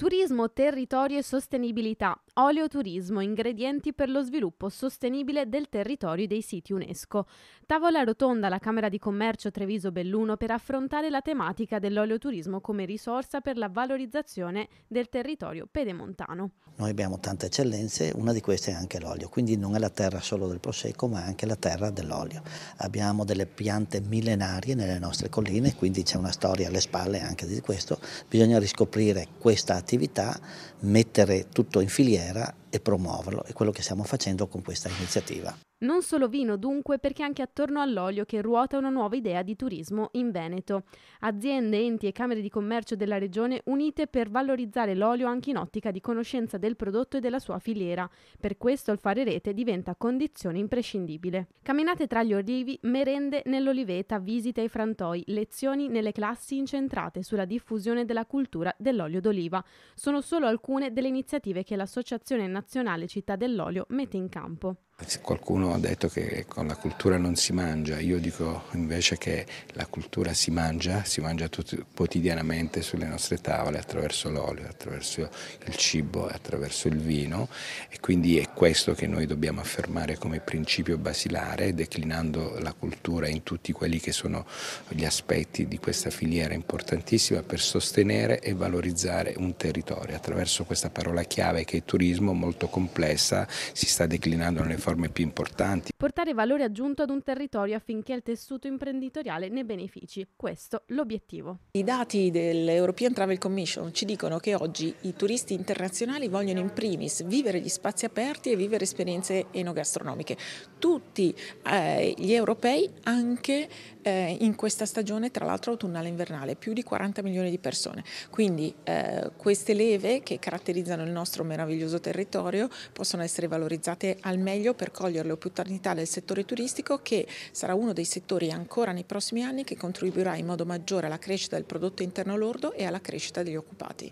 Turismo, territorio e sostenibilità. Oleoturismo, ingredienti per lo sviluppo sostenibile del territorio e dei siti UNESCO. Tavola rotonda alla Camera di Commercio Treviso Belluno per affrontare la tematica dell'oleoturismo come risorsa per la valorizzazione del territorio pedemontano. Noi abbiamo tante eccellenze, una di queste è anche l'olio, quindi non è la terra solo del prosecco ma anche la terra dell'olio. Abbiamo delle piante millenarie nelle nostre colline, quindi c'è una storia alle spalle anche di questo. Bisogna riscoprire questa attività, mettere tutto in filiera era e promuoverlo. È quello che stiamo facendo con questa iniziativa. Non solo vino dunque perché anche attorno all'olio che ruota una nuova idea di turismo in Veneto. Aziende, enti e camere di commercio della regione unite per valorizzare l'olio anche in ottica di conoscenza del prodotto e della sua filiera. Per questo il fare rete diventa condizione imprescindibile. Camminate tra gli olivi, merende nell'oliveta, visite ai frantoi, lezioni nelle classi incentrate sulla diffusione della cultura dell'olio d'oliva. Sono solo alcune delle iniziative che l'Associazione Nazionale nazionale Città dell'Olio mette in campo. Qualcuno ha detto che con la cultura non si mangia, io dico invece che la cultura si mangia, si mangia tutti, quotidianamente sulle nostre tavole attraverso l'olio, attraverso il cibo, attraverso il vino e quindi è questo che noi dobbiamo affermare come principio basilare declinando la cultura in tutti quelli che sono gli aspetti di questa filiera importantissima per sostenere e valorizzare un territorio. Attraverso questa parola chiave che è turismo molto complessa si sta declinando nelle forme riforme più importanti. Portare valore aggiunto ad un territorio affinché il tessuto imprenditoriale ne benefici, questo l'obiettivo. I dati dell'European Travel Commission ci dicono che oggi i turisti internazionali vogliono in primis vivere gli spazi aperti e vivere esperienze enogastronomiche. Tutti eh, gli europei anche eh, in questa stagione, tra l'altro autunnale e invernale, più di 40 milioni di persone. Quindi eh, queste leve che caratterizzano il nostro meraviglioso territorio possono essere valorizzate al meglio per cogliere le opportunità del settore turistico che sarà uno dei settori ancora nei prossimi anni che contribuirà in modo maggiore alla crescita del prodotto interno lordo e alla crescita degli occupati.